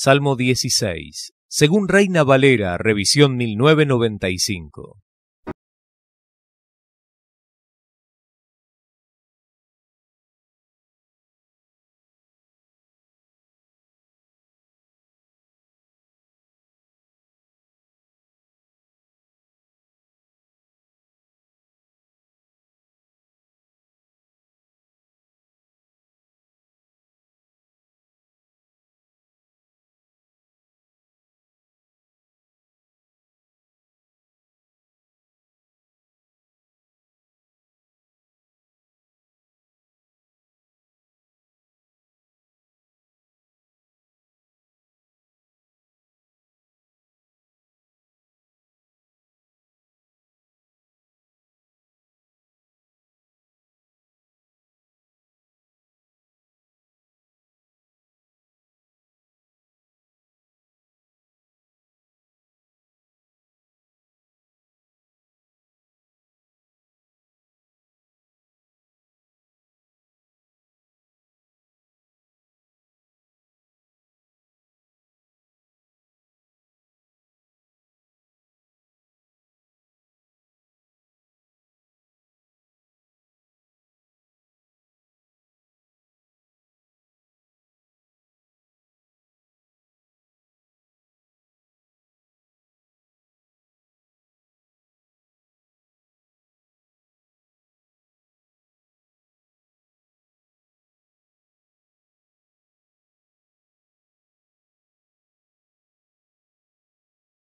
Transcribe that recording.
Salmo 16. Según Reina Valera, revisión 1995.